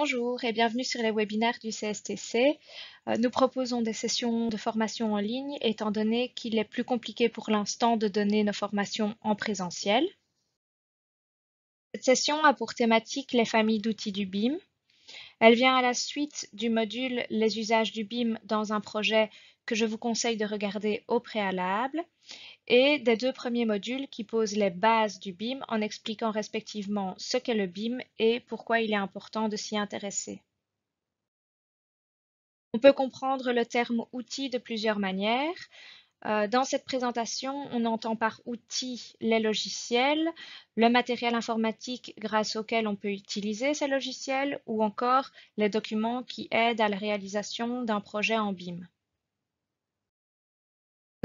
Bonjour et bienvenue sur les webinaires du CSTC. Euh, nous proposons des sessions de formation en ligne étant donné qu'il est plus compliqué pour l'instant de donner nos formations en présentiel. Cette session a pour thématique les familles d'outils du BIM. Elle vient à la suite du module Les usages du BIM dans un projet que je vous conseille de regarder au préalable, et des deux premiers modules qui posent les bases du BIM en expliquant respectivement ce qu'est le BIM et pourquoi il est important de s'y intéresser. On peut comprendre le terme outil de plusieurs manières. Euh, dans cette présentation, on entend par outil les logiciels, le matériel informatique grâce auquel on peut utiliser ces logiciels ou encore les documents qui aident à la réalisation d'un projet en BIM.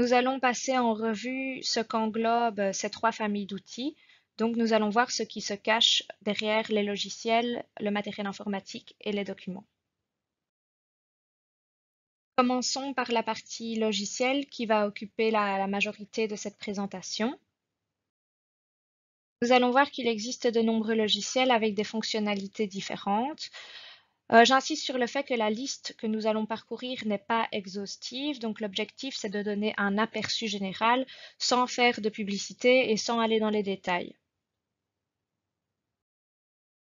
Nous allons passer en revue ce qu'englobent euh, ces trois familles d'outils. Donc, nous allons voir ce qui se cache derrière les logiciels, le matériel informatique et les documents. Commençons par la partie logiciel qui va occuper la, la majorité de cette présentation. Nous allons voir qu'il existe de nombreux logiciels avec des fonctionnalités différentes. Euh, j'insiste sur le fait que la liste que nous allons parcourir n'est pas exhaustive, donc l'objectif c'est de donner un aperçu général sans faire de publicité et sans aller dans les détails.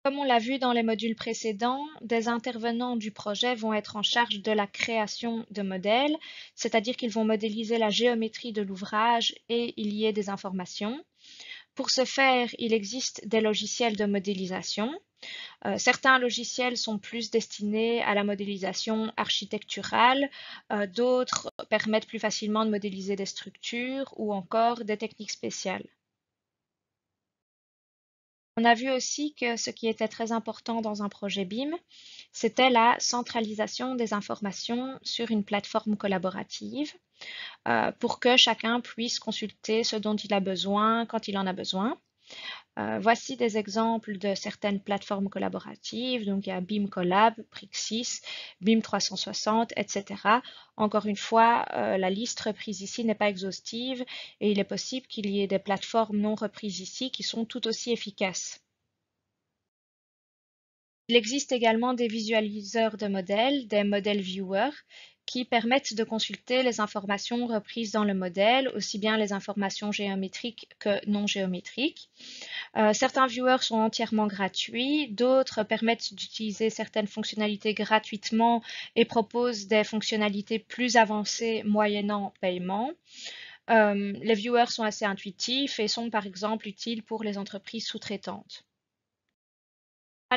Comme on l'a vu dans les modules précédents, des intervenants du projet vont être en charge de la création de modèles, c'est-à-dire qu'ils vont modéliser la géométrie de l'ouvrage et il y ait des informations. Pour ce faire, il existe des logiciels de modélisation. Euh, certains logiciels sont plus destinés à la modélisation architecturale, euh, d'autres permettent plus facilement de modéliser des structures ou encore des techniques spéciales. On a vu aussi que ce qui était très important dans un projet BIM, c'était la centralisation des informations sur une plateforme collaborative euh, pour que chacun puisse consulter ce dont il a besoin quand il en a besoin. Euh, voici des exemples de certaines plateformes collaboratives. Donc, il y a BIM Collab, Prixis, BIM 360, etc. Encore une fois, euh, la liste reprise ici n'est pas exhaustive et il est possible qu'il y ait des plateformes non reprises ici qui sont tout aussi efficaces. Il existe également des visualiseurs de modèles, des modèles viewers, qui permettent de consulter les informations reprises dans le modèle, aussi bien les informations géométriques que non géométriques. Euh, certains viewers sont entièrement gratuits, d'autres permettent d'utiliser certaines fonctionnalités gratuitement et proposent des fonctionnalités plus avancées moyennant paiement. Euh, les viewers sont assez intuitifs et sont par exemple utiles pour les entreprises sous-traitantes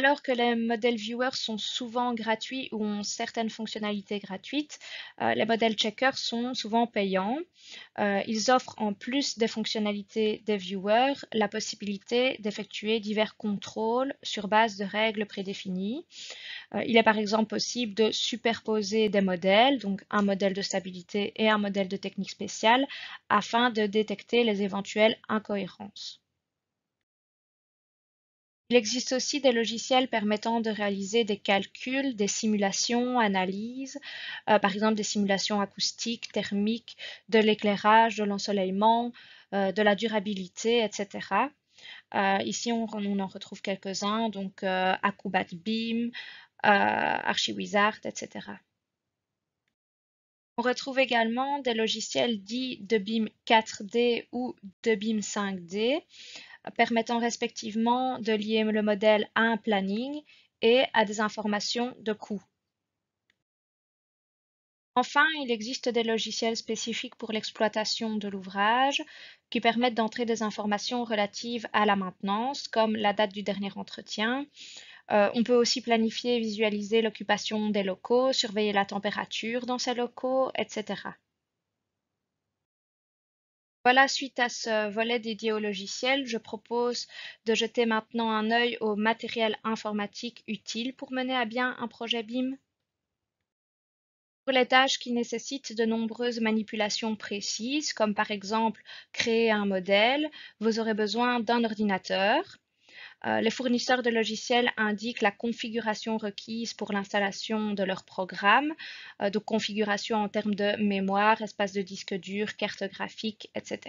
alors que les modèles viewers sont souvent gratuits ou ont certaines fonctionnalités gratuites, euh, les modèles checkers sont souvent payants. Euh, ils offrent en plus des fonctionnalités des viewers la possibilité d'effectuer divers contrôles sur base de règles prédéfinies. Euh, il est par exemple possible de superposer des modèles, donc un modèle de stabilité et un modèle de technique spéciale, afin de détecter les éventuelles incohérences. Il existe aussi des logiciels permettant de réaliser des calculs, des simulations, analyses, euh, par exemple des simulations acoustiques, thermiques, de l'éclairage, de l'ensoleillement, euh, de la durabilité, etc. Euh, ici, on, en retrouve quelques-uns, donc Acrobat Beam, ArchiWizard, etc. On retrouve également des logiciels dits de BIM 4D ou de BIM 5D permettant respectivement de lier le modèle à un planning et à des informations de coût. Enfin, il existe des logiciels spécifiques pour l'exploitation de l'ouvrage qui permettent d'entrer des informations relatives à la maintenance, comme la date du dernier entretien. Euh, on peut aussi planifier et visualiser l'occupation des locaux, surveiller la température dans ces locaux, etc. Voilà, suite à ce volet dédié au logiciel, je propose de jeter maintenant un œil au matériel informatique utile pour mener à bien un projet BIM. Pour les tâches qui nécessitent de nombreuses manipulations précises, comme par exemple créer un modèle, vous aurez besoin d'un ordinateur, euh, les fournisseurs de logiciels indiquent la configuration requise pour l'installation de leur programme, euh, donc configuration en termes de mémoire, espace de disque dur, carte graphique, etc.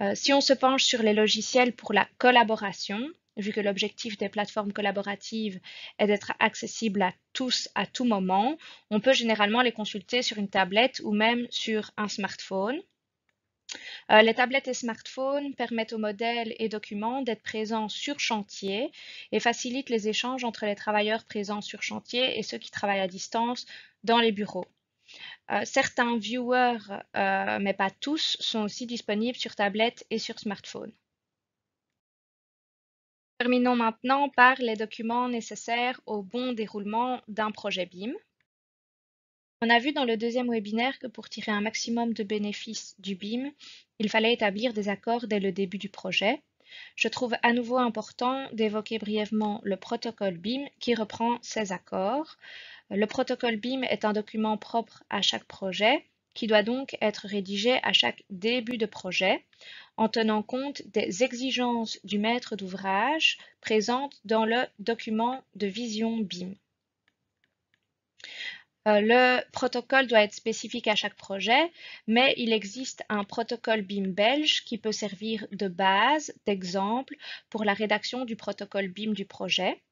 Euh, si on se penche sur les logiciels pour la collaboration, vu que l'objectif des plateformes collaboratives est d'être accessible à tous à tout moment, on peut généralement les consulter sur une tablette ou même sur un smartphone. Euh, les tablettes et smartphones permettent aux modèles et documents d'être présents sur chantier et facilitent les échanges entre les travailleurs présents sur chantier et ceux qui travaillent à distance dans les bureaux. Euh, certains viewers, euh, mais pas tous, sont aussi disponibles sur tablette et sur smartphone. Terminons maintenant par les documents nécessaires au bon déroulement d'un projet BIM. On a vu dans le deuxième webinaire que pour tirer un maximum de bénéfices du BIM, il fallait établir des accords dès le début du projet. Je trouve à nouveau important d'évoquer brièvement le protocole BIM qui reprend ces accords. Le protocole BIM est un document propre à chaque projet qui doit donc être rédigé à chaque début de projet en tenant compte des exigences du maître d'ouvrage présentes dans le document de vision BIM. Euh, le protocole doit être spécifique à chaque projet, mais il existe un protocole BIM belge qui peut servir de base, d'exemple, pour la rédaction du protocole BIM du projet.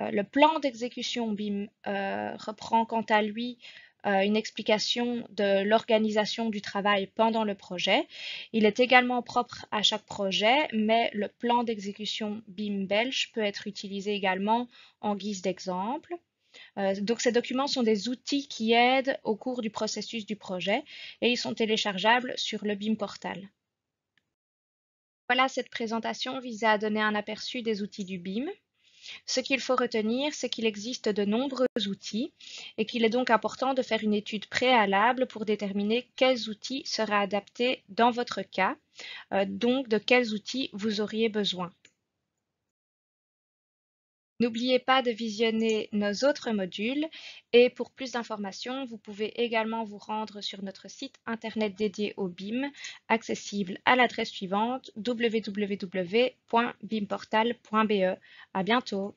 Euh, le plan d'exécution BIM euh, reprend quant à lui une explication de l'organisation du travail pendant le projet. Il est également propre à chaque projet, mais le plan d'exécution BIM belge peut être utilisé également en guise d'exemple. Euh, donc ces documents sont des outils qui aident au cours du processus du projet et ils sont téléchargeables sur le BIM portal. Voilà, cette présentation vise à donner un aperçu des outils du BIM. Ce qu'il faut retenir, c'est qu'il existe de nombreux outils et qu'il est donc important de faire une étude préalable pour déterminer quels outils seraient adaptés dans votre cas, euh, donc de quels outils vous auriez besoin. N'oubliez pas de visionner nos autres modules et pour plus d'informations, vous pouvez également vous rendre sur notre site internet dédié au BIM, accessible à l'adresse suivante www.bimportal.be. À bientôt!